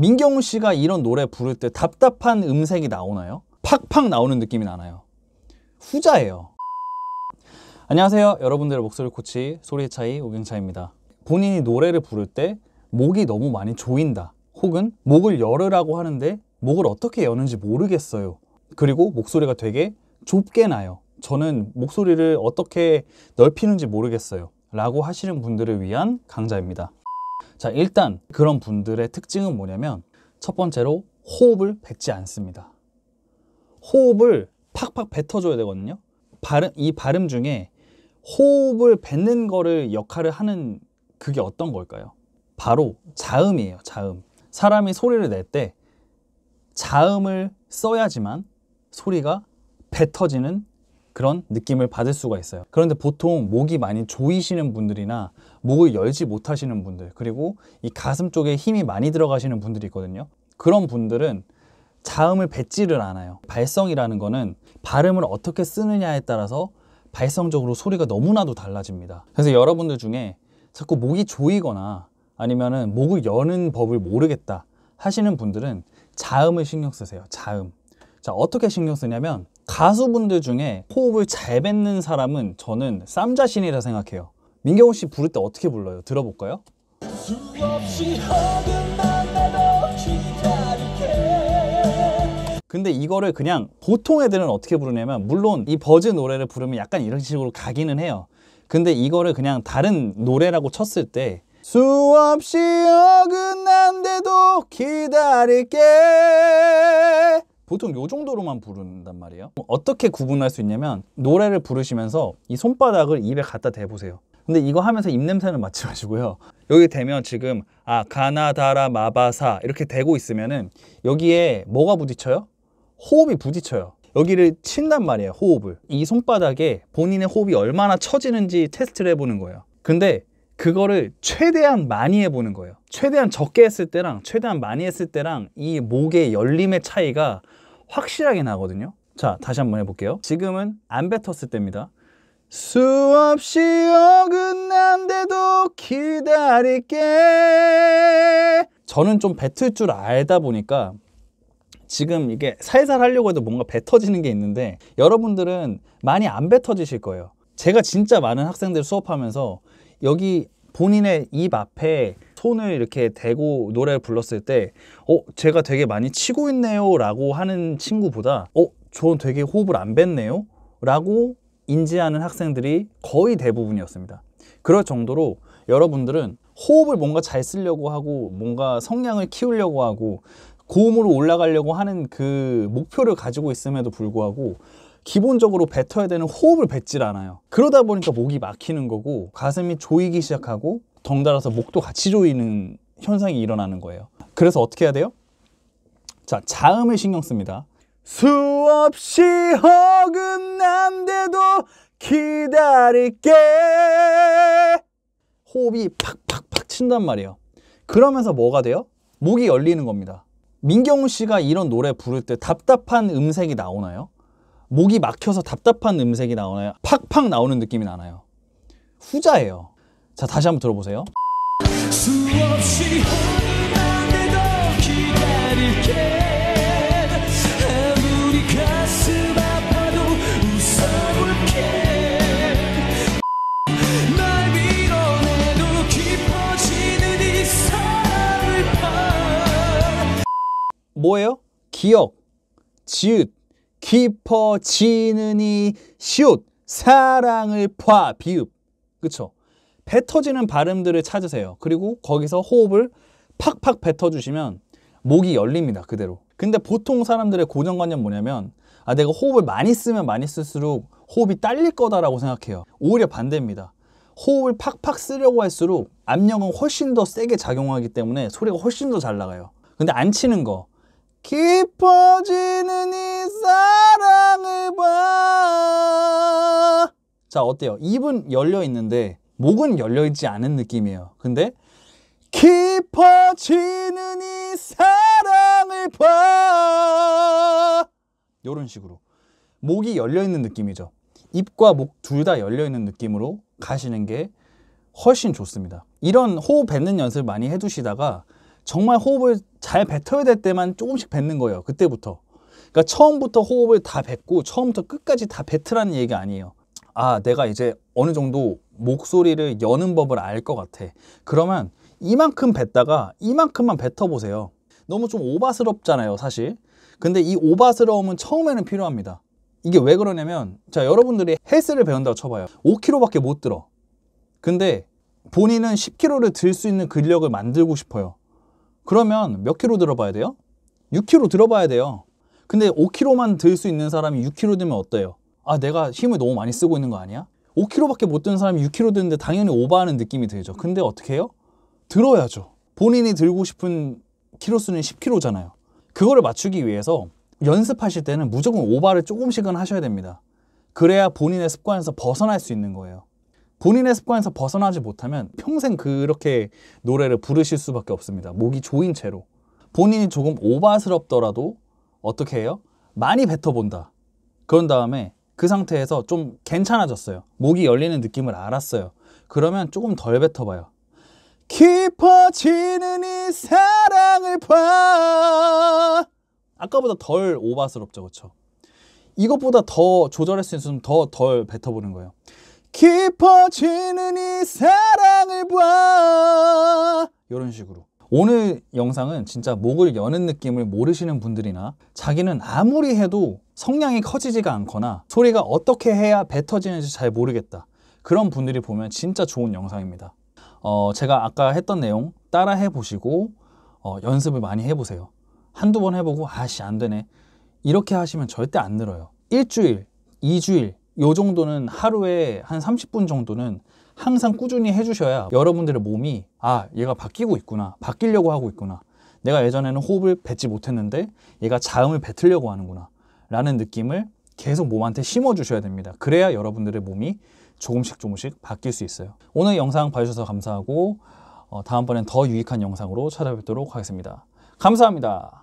민경훈 씨가 이런 노래 부를 때 답답한 음색이 나오나요? 팍팍 나오는 느낌이 나나요? 후자예요. 안녕하세요. 여러분들의 목소리 코치 소리의 차이 오경차입니다. 본인이 노래를 부를 때 목이 너무 많이 조인다. 혹은 목을 열으라고 하는데 목을 어떻게 여는지 모르겠어요. 그리고 목소리가 되게 좁게 나요. 저는 목소리를 어떻게 넓히는지 모르겠어요. 라고 하시는 분들을 위한 강좌입니다. 자 일단 그런 분들의 특징은 뭐냐면 첫 번째로 호흡을 뱉지 않습니다 호흡을 팍팍 뱉어줘야 되거든요 발음, 이 발음 중에 호흡을 뱉는 거를 역할을 하는 그게 어떤 걸까요? 바로 자음이에요 자음 사람이 소리를 낼 때 자음을 써야지만 소리가 뱉어지는 그런 느낌을 받을 수가 있어요 그런데 보통 목이 많이 조이시는 분들이나 목을 열지 못하시는 분들 그리고 이 가슴 쪽에 힘이 많이 들어가시는 분들이 있거든요 그런 분들은 자음을 뱉지를 않아요 발성이라는 거는 발음을 어떻게 쓰느냐에 따라서 발성적으로 소리가 너무나도 달라집니다 그래서 여러분들 중에 자꾸 목이 조이거나 아니면은 목을 여는 법을 모르겠다 하시는 분들은 자음을 신경 쓰세요 자음 자 어떻게 신경 쓰냐면 가수분들 중에 호흡을 잘 뱉는 사람은 저는 쌈자신이라 생각해요 민경훈 씨 부를 때 어떻게 불러요? 들어볼까요? 근데 이거를 그냥 보통 애들은 어떻게 부르냐면 물론 이 버즈 노래를 부르면 약간 이런 식으로 가기는 해요 근데 이거를 그냥 다른 노래라고 쳤을 때 수없이 어긋난데도 기다릴게 보통 요 정도로만 부른단 말이에요 어떻게 구분할 수 있냐면 노래를 부르시면서 이 손바닥을 입에 갖다 대보세요 근데 이거 하면서 입냄새는 맡지 마시고요 여기 대면 지금 아 가나다라 마바사 이렇게 대고 있으면은 여기에 뭐가 부딪혀요? 호흡이 부딪혀요 여기를 친단 말이에요 호흡을 이 손바닥에 본인의 호흡이 얼마나 처지는지 테스트를 해보는 거예요 근데 그거를 최대한 많이 해보는 거예요 최대한 적게 했을 때랑 최대한 많이 했을 때랑 이 목의 열림의 차이가 확실하게 나거든요 자 다시 한번 해볼게요 지금은 안 뱉었을 때입니다 수없이 어긋난데도 기다릴게 저는 좀 뱉을 줄 알다 보니까 지금 이게 살살 하려고 해도 뭔가 뱉어지는 게 있는데 여러분들은 많이 안 뱉어지실 거예요 제가 진짜 많은 학생들 수업하면서 여기 본인의 입 앞에 손을 이렇게 대고 노래를 불렀을 때 어? 제가 되게 많이 치고 있네요 라고 하는 친구보다 어? 저는 되게 호흡을 안 뱉네요 라고 인지하는 학생들이 거의 대부분이었습니다 그럴 정도로 여러분들은 호흡을 뭔가 잘 쓰려고 하고 뭔가 성량을 키우려고 하고 고음으로 올라가려고 하는 그 목표를 가지고 있음에도 불구하고 기본적으로 뱉어야 되는 호흡을 뱉질 않아요 그러다 보니까 목이 막히는 거고 가슴이 조이기 시작하고 덩달아서 목도 같이 조이는 현상이 일어나는 거예요 그래서 어떻게 해야 돼요? 자 자음을 신경 씁니다 수없이 허금난데도 기다릴게 호흡이 팍팍팍 친단 말이에요 그러면서 뭐가 돼요? 목이 열리는 겁니다 민경훈 씨가 이런 노래 부를 때 답답한 음색이 나오나요? 목이 막혀서 답답한 음색이 나오나요? 팍팍 나오는 느낌이 나나요? 후자예요 자 다시 한번 들어보세요 뭐예요? 기억, 지읒, 깊어지느니 시옷 사랑을 파 비읍 그쵸 뱉어지는 발음들을 찾으세요 그리고 거기서 호흡을 팍팍 뱉어주시면 목이 열립니다 그대로 근데 보통 사람들의 고정관념 뭐냐면 아 내가 호흡을 많이 쓰면 많이 쓸수록 호흡이 딸릴 거다라고 생각해요 오히려 반대입니다 호흡을 팍팍 쓰려고 할수록 압력은 훨씬 더 세게 작용하기 때문에 소리가 훨씬 더 잘 나가요 근데 안 치는 거깊어지느니 자 어때요? 입은 열려 있는데 목은 열려 있지 않은 느낌이에요. 근데 깊어지는 이 사랑을 봐요런 식으로 목이 열려 있는 느낌이죠. 입과 목 둘 다 열려 있는 느낌으로 가시는 게 훨씬 좋습니다. 이런 호흡 뱉는 연습 많이 해두시다가 정말 호흡을 잘 뱉어야 될 때만 조금씩 뱉는 거예요. 그때부터. 그러니까 처음부터 호흡을 다 뱉고 처음부터 끝까지 다 뱉으라는 얘기 아니에요. 아 내가 이제 어느 정도 목소리를 여는 법을 알 것 같아 그러면 이만큼 뱉다가 이만큼만 뱉어보세요 너무 좀 오바스럽잖아요 사실 근데 이 오바스러움은 처음에는 필요합니다 이게 왜 그러냐면 자 여러분들이 헬스를 배운다고 쳐봐요 5kg밖에 못 들어 근데 본인은 10kg를 들 수 있는 근력을 만들고 싶어요 그러면 몇 kg 들어봐야 돼요? 6kg 들어봐야 돼요 근데 5kg만 들 수 있는 사람이 6kg 들면 어때요? 아 내가 힘을 너무 많이 쓰고 있는 거 아니야? 5kg밖에 못 드는 사람이 6kg 드는데 당연히 오버하는 느낌이 들죠. 근데 어떻게 해요? 들어야죠. 본인이 들고 싶은 키로 수는 10kg잖아요. 그거를 맞추기 위해서 연습하실 때는 무조건 오바를 조금씩은 하셔야 됩니다. 그래야 본인의 습관에서 벗어날 수 있는 거예요. 본인의 습관에서 벗어나지 못하면 평생 그렇게 노래를 부르실 수밖에 없습니다. 목이 조인 채로. 본인이 조금 오바스럽더라도 어떻게 해요? 많이 뱉어본다. 그런 다음에 그 상태에서 좀 괜찮아졌어요. 목이 열리는 느낌을 알았어요. 그러면 조금 덜 뱉어봐요. 깊어지는 이 사랑을 봐. 아까보다 덜 오바스럽죠, 그렇 이것보다 더 조절할 수 있으면 더 덜 뱉어보는 거예요. 깊어지는 이 사랑을 봐. 이런 식으로. 오늘 영상은 진짜 목을 여는 느낌을 모르시는 분들이나 자기는 아무리 해도 성량이 커지지가 않거나 소리가 어떻게 해야 뱉어지는지 잘 모르겠다 그런 분들이 보면 진짜 좋은 영상입니다 어, 제가 아까 했던 내용 따라 해보시고 어, 연습을 많이 해보세요 한두 번 해보고 아씨 안되네 이렇게 하시면 절대 안 늘어요 일주일, 이주일 요 정도는 하루에 한 30분 정도는 항상 꾸준히 해주셔야 여러분들의 몸이 아 얘가 바뀌고 있구나 바뀌려고 하고 있구나 내가 예전에는 호흡을 뱉지 못했는데 얘가 자음을 뱉으려고 하는구나 라는 느낌을 계속 몸한테 심어주셔야 됩니다 그래야 여러분들의 몸이 조금씩 조금씩 바뀔 수 있어요 오늘 영상 봐주셔서 감사하고 어, 다음번엔 더 유익한 영상으로 찾아뵙도록 하겠습니다 감사합니다